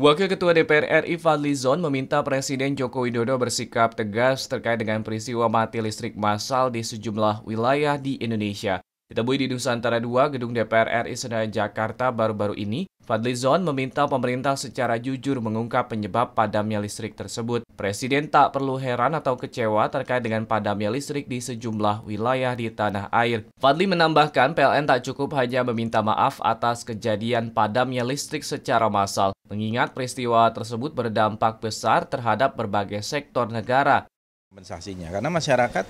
Wakil Ketua DPR RI Fadli Zon meminta Presiden Joko Widodo bersikap tegas terkait dengan peristiwa mati listrik massal di sejumlah wilayah di Indonesia. Ditemui di Nusantara 2, Gedung DPR RI Senayan Jakarta baru-baru ini, Fadli Zon meminta pemerintah secara jujur mengungkap penyebab padamnya listrik tersebut. Presiden tak perlu heran atau kecewa terkait dengan padamnya listrik di sejumlah wilayah di tanah air. Fadli menambahkan PLN tak cukup hanya meminta maaf atas kejadian padamnya listrik secara massal, mengingat peristiwa tersebut berdampak besar terhadap berbagai sektor negara. Kompensasinya, karena masyarakat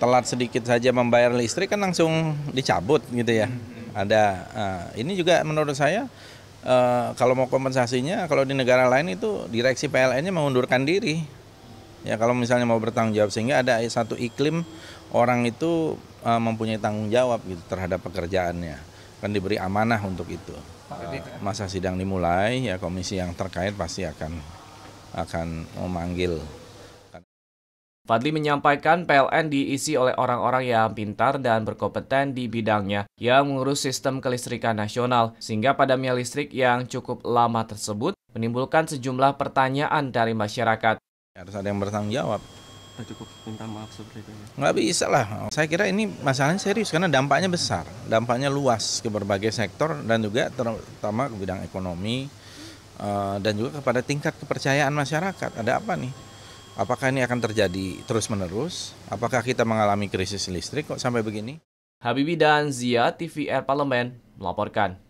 telat sedikit saja membayar listrik kan langsung dicabut gitu ya. Hmm. Ada, uh, ini juga menurut saya Eh, kalau mau kompensasinya kalau di negara lain itu direksi PLN-nya mengundurkan diri ya kalau misalnya mau bertanggung jawab sehingga ada satu iklim orang itu uh, mempunyai tanggung jawab gitu terhadap pekerjaannya kan diberi amanah untuk itu masa sidang dimulai ya komisi yang terkait pasti akan akan memanggil Fadli menyampaikan PLN diisi oleh orang-orang yang pintar dan berkompeten di bidangnya yang mengurus sistem kelistrikan nasional, sehingga padamnya listrik yang cukup lama tersebut menimbulkan sejumlah pertanyaan dari masyarakat. Harus ada yang bertanggung jawab. Cukup minta maaf seperti itu. Ya? Nggak bisa lah. Saya kira ini masalahnya serius karena dampaknya besar. Dampaknya luas ke berbagai sektor dan juga terutama ke bidang ekonomi eh, dan juga kepada tingkat kepercayaan masyarakat. Ada apa nih? Apakah ini akan terjadi terus-menerus? Apakah kita mengalami krisis listrik kok sampai begini? Habibie dan Zia, TVR Parlemen, melaporkan.